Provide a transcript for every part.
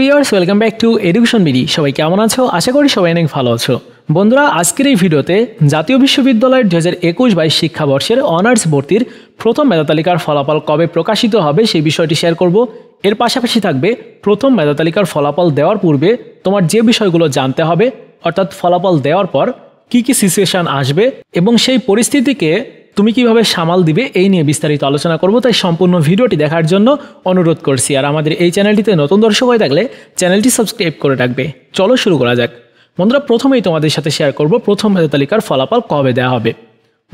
viewers welcome back to education BD সবাই কেমন আছো আশা করি সবাই অনেক ভালো আছো বন্ধুরা আজকের এই ভিডিওতে জাতীয় বিশ্ববিদ্যালয়ের দু হাজার একুশ বাইশ শিক্ষাবর্ষের অনার্স ভর্তির প্রথম মেধাতালিকার ফলাফল কবে প্রকাশিত হবে সেই বিষয়টি শেয়ার করব এর পাশাপাশি থাকবে প্রথম মেধাতালিকার ফলাফল দেওয়ার পূর্বে তোমার যে বিষয়গুলো জানতে হবে অর্থাৎ ফলাফল দেওয়ার পর কি কি সিচুয়েশান আসবে এবং সেই পরিস্থিতিকে তুমি কিভাবে সামাল দিবে এই নিয়ে বিস্তারিত আলোচনা করব তাই সম্পূর্ণ ভিডিওটি দেখার জন্য অনুরোধ করছি আর আমাদের এই চ্যানেলটিতে নতুন দর্শক হয়ে থাকলে চ্যানেলটি সাবস্ক্রাইব করে রাখবে চলো শুরু করা যাক বন্ধুরা প্রথমেই তোমাদের সাথে শেয়ার করব প্রথম মেধা তালিকার ফলাফল কবে দেওয়া হবে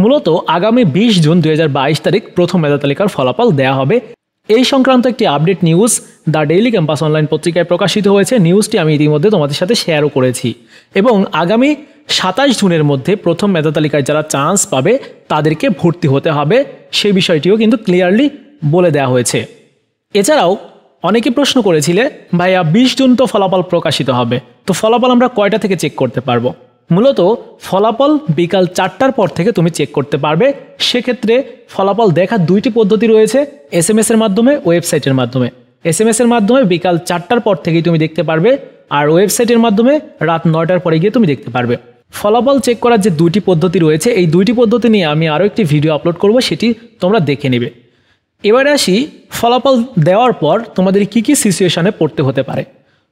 মূলত আগামী বিশ জুন বাইশ তারিখ প্রথম মেধা তালিকার ফলাফল দেওয়া হবে এই সংক্রান্ত একটি update news the Daily Campus online পত্রিকায় প্রকাশিত হয়েছে নিউজটি আমি ইতিমধ্যে তোমাদের সাথে শেয়ারও করেছি এবং আগামী সাতাশ জুনের মধ্যে প্রথম মেধা তালিকায় যারা চান্স পাবে তাদেরকে ভর্তি হতে হবে সেই বিষয়টিও কিন্তু ক্লিয়ারলি বলে দেওয়া হয়েছে এছাড়াও অনেকে প্রশ্ন করেছিলে ভাইয়া বিশ জুন তো ফলাফল প্রকাশিত হবে তো ফলাফল আমরা কয়টা থেকে চেক করতে পারবো মূলত ফলাফল বিকাল চারটার পর থেকে তুমি চেক করতে পারবে সেক্ষেত্রে ফলাফল দেখার দুইটি পদ্ধতি রয়েছে এস এম এর মাধ্যমে ওয়েবসাইটের মাধ্যমে এস এম এর মাধ্যমে বিকাল চারটার পর থেকেই তুমি দেখতে পারবে আর ওয়েবসাইটের মাধ্যমে রাত নয়টার পরে গিয়ে তুমি দেখতে পারবে ফলাফল চেক করার যে দুইটি পদ্ধতি রয়েছে এই দুইটি পদ্ধতি নিয়ে আমি আরও একটি ভিডিও আপলোড করব সেটি তোমরা দেখে নেবে এবারে আসি ফলাফল দেওয়ার পর তোমাদের কি কি সিচুয়েশানে পড়তে হতে পারে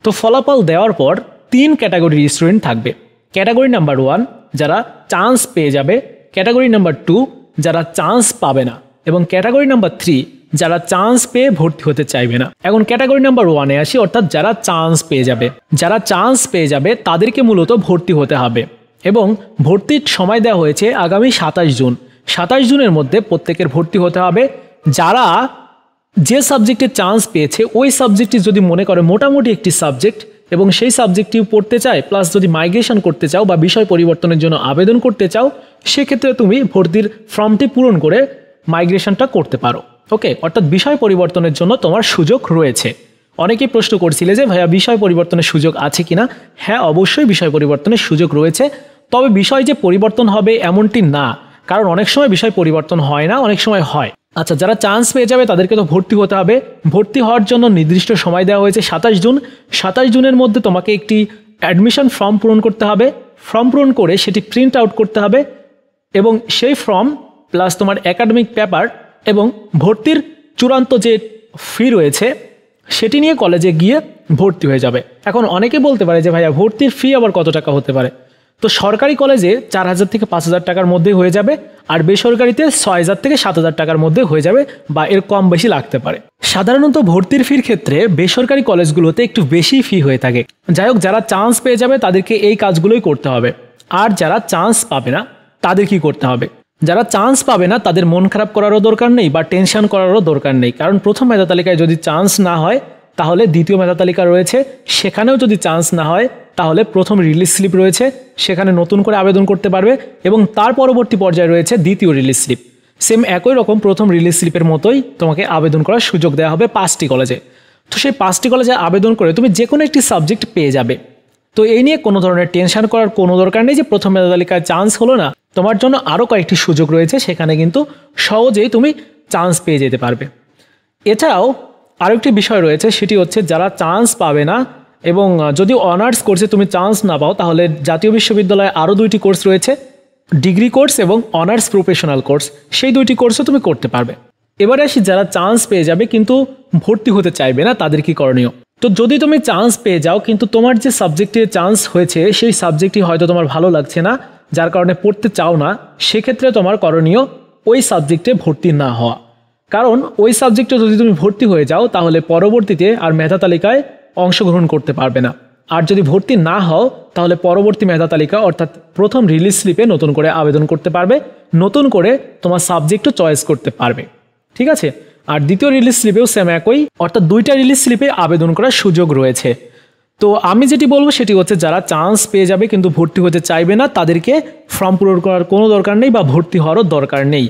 তো ফলাফল দেওয়ার পর তিন ক্যাটাগরির স্টুডেন্ট থাকবে ক্যাটাগরি নাম্বার ওয়ান যারা চান্স পেয়ে যাবে ক্যাটাগরি নাম্বার টু যারা চান্স পাবে না এবং ক্যাটাগরি নাম্বার থ্রি যারা চান্স পেয়ে ভর্তি হতে চাইবে না এখন ক্যাটাগরি নাম্বার ওয়ানে আসি অর্থাৎ যারা চান্স পেয়ে যাবে যারা চান্স পেয়ে যাবে তাদেরকে মূলত ভর্তি হতে হবে এবং ভর্তির সময় দেওয়া হয়েছে আগামী সাতাশ জুন সাতাশ জুনের মধ্যে প্রত্যেকের ভর্তি হতে হবে যারা যে সাবজেক্টে চান্স পেয়েছে ওই সাবজেক্টটি যদি মনে করে মোটামুটি একটি সাবজেক্ট এবং সেই সাবজেক্টটি পড়তে চায় প্লাস যদি মাইগ্রেশন করতে চাও বা বিষয় পরিবর্তনের জন্য আবেদন করতে চাও সেক্ষেত্রে তুমি ভর্তির ফর্মটি পূরণ করে মাইগ্রেশনটা করতে পারো ওকে অর্থাৎ বিষয় পরিবর্তনের জন্য তোমার সুযোগ রয়েছে অনেকেই প্রশ্ন করছিলে যে ভাইয়া বিষয় পরিবর্তনের সুযোগ আছে কিনা হ্যাঁ অবশ্যই বিষয় পরিবর্তনের সুযোগ রয়েছে তবে বিষয় যে পরিবর্তন হবে এমনটি না কারণ অনেক সময় বিষয় পরিবর্তন হয় না অনেক সময় হয় আচ্ছা যারা চান্স পেয়ে যাবে তাদেরকে তো ভর্তি হতে হবে ভর্তি হওয়ার জন্য নির্দিষ্ট সময় দেওয়া হয়েছে সাতাশ জুন সাতাশ জুনের মধ্যে তোমাকে একটি অ্যাডমিশন ফর্ম পূরণ করতে হবে ফর্ম পূরণ করে সেটি প্রিন্ট আউট করতে হবে এবং সেই ফর্ম প্লাস তোমার একাডেমিক পেপার এবং ভর্তির চূড়ান্ত যে ফি রয়েছে সেটি নিয়ে কলেজে গিয়ে ভর্তি হয়ে যাবে এখন অনেকে বলতে পারে যে ভাইয়া ভর্তির ফি আবার কত টাকা হতে পারে তো সরকারি কলেজে চার হাজার থেকে পাঁচ হাজার টাকার মধ্যে হয়ে যাবে আর বেসরকারিতে ছয় হাজার থেকে সাত হাজার টাকার মধ্যে হয়ে যাবে বা এর কম বেশি লাগতে পারে সাধারণত ভর্তির ফির ক্ষেত্রে বেসরকারি কলেজগুলোতে একটু বেশি ফি হয়ে থাকে যাই হোক যারা চান্স পেয়ে যাবে তাদেরকে এই কাজগুলোই করতে হবে আর যারা চান্স পাবে না তাদের কি করতে হবে যারা চান্স পাবে না তাদের মন খারাপ করারও দরকার নেই বা টেনশন করারও দরকার নেই কারণ প্রথম মেধা তালিকায় যদি চান্স না হয় তাহলে দ্বিতীয় মেধা তালিকা রয়েছে সেখানেও যদি চান্স না হয় তাহলে প্রথম রিলিজ স্লিপ রয়েছে সেখানে নতুন করে আবেদন করতে পারবে এবং তার পরবর্তী পর্যায়ে রয়েছে দ্বিতীয় রিলিজ স্লিপ সেম একই রকম প্রথম রিলিজ স্লিপের মতোই তোমাকে আবেদন করার সুযোগ দেওয়া হবে পাঁচটি কলেজে তো সেই পাঁচটি কলেজে আবেদন করে তুমি যে কোনো একটি সাবজেক্ট পেয়ে যাবে তো এই নিয়ে কোনো ধরনের টেনশন করার কোনো দরকার নেই যে প্রথম মেধা তালিকায় চান্স হলো না তোমার জন্য আরও কয়েকটি সুযোগ রয়েছে সেখানে কিন্তু সহজেই তুমি চান্স পেয়ে যেতে পারবে এছাড়াও আরও একটি বিষয় রয়েছে সেটি হচ্ছে যারা চান্স পাবে না এবং যদি অনার্স কোর্সে তুমি চান্স না পাও তাহলে জাতীয় বিশ্ববিদ্যালয়ে আরও দুইটি কোর্স রয়েছে ডিগ্রি কোর্স এবং অনার্স প্রফেশনাল কোর্স সেই দুইটি কোর্সও তুমি করতে পারবে এবারে আসি যারা চান্স পেয়ে যাবে কিন্তু ভর্তি হতে চাইবে না তাদের কি করণীয় তো যদি তুমি চান্স পেয়ে যাও কিন্তু তোমার যে সাবজেক্টে চান্স হয়েছে সেই সাবজেক্টটি হয়তো তোমার ভালো লাগছে না যার কারণে পড়তে চাও না সেক্ষেত্রে তোমার করণীয় ওই সাবজেক্টে ভর্তি না হওয়া কারণ ওই সাবজেক্টে যদি তুমি ভর্তি হয়ে যাও তাহলে পরবর্তীতে আর মেধা তালিকায় অংশগ্রহণ করতে পারবে না আর যদি ভর্তি না হও তাহলে পরবর্তী মেধা তালিকা অর্থাৎ প্রথম রিলিজ স্লিপে নতুন করে আবেদন করতে পারবে নতুন করে তোমার সাবজেক্টও চয়েস করতে পারবে ঠিক আছে আর দ্বিতীয় রিলিজ স্লিপেও সেম একই অর্থাৎ দুইটা রিলিজ স্লিপে আবেদন করার সুযোগ রয়েছে তো আমি যেটি বলবো সেটি হচ্ছে যারা চান্স পেয়ে যাবে কিন্তু ভর্তি হতে চাইবে না তাদেরকে ফর্ম পূরণ করার কোনো দরকার নেই বা ভর্তি হওয়ারও দরকার নেই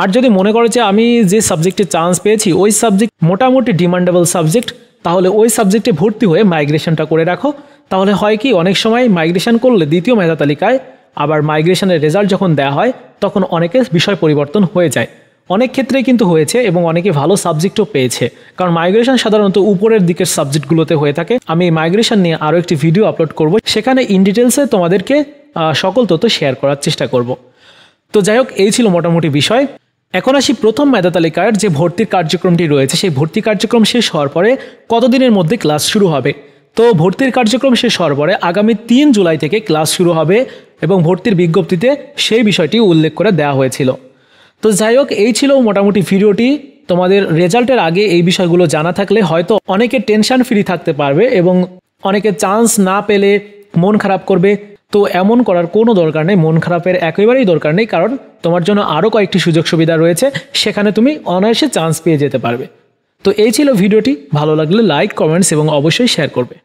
আর যদি মনে করে যে আমি যে সাবজেক্টে চান্স পেয়েছি ওই সাবজেক্ট মোটামুটি ডিমান্ডেবল সাবজেক্ট তাহলে ওই সাবজেক্টে ভর্তি হয়ে মাইগ্রেশনটা করে রাখো তাহলে হয় কি অনেক সময় মাইগ্রেশন করলে দ্বিতীয় মেধা তালিকায় আবার মাইগ্রেশনের রেজাল্ট যখন দেওয়া হয় তখন অনেকে বিষয় পরিবর্তন হয়ে যায় অনেক ক্ষেত্রে কিন্তু হয়েছে এবং অনেকে ভালো সাবজেক্টও পেয়েছে কারণ মাইগ্রেশন সাধারণত উপরের দিকের সাবজেক্টগুলোতে হয়ে থাকে আমি মাইগ্রেশন নিয়ে আরও একটি ভিডিও আপলোড করব সেখানে ইন ডিটেলসে তোমাদেরকে সকল তথ্য শেয়ার করার চেষ্টা করব তো যাই হোক এই ছিল মোটামুটি বিষয় এখন আসি প্রথম মেধা তালিকার যে ভর্তির কার্যক্রমটি রয়েছে সেই ভর্তি কার্যক্রম শেষ হওয়ার পরে কতদিনের মধ্যে ক্লাস শুরু হবে তো ভর্তির কার্যক্রম শেষ হওয়ার পরে আগামী তিন জুলাই থেকে ক্লাস শুরু হবে এবং ভর্তির বিজ্ঞপ্তিতে সেই বিষয়টি উল্লেখ করে দেওয়া হয়েছিল তো যাই হোক এই ছিল মোটামুটি ভিডিওটি তোমাদের রেজাল্টের আগে এই বিষয়গুলো জানা থাকলে হয়তো অনেকে টেনশন ফ্রি থাকতে পারবে এবং অনেকে চান্স না পেলে মন খারাপ করবে তো এমন করার কোনো দরকার নেই মন খারাপের একেবারেই দরকার নেই কারণ তোমার জন্য আরও কয়েকটি সুযোগ সুবিধা রয়েছে সেখানে তুমি অনায়াসে চান্স পেয়ে যেতে পারবে তো এই ছিল ভিডিওটি ভালো লাগলে লাইক কমেন্টস এবং অবশ্যই শেয়ার করবে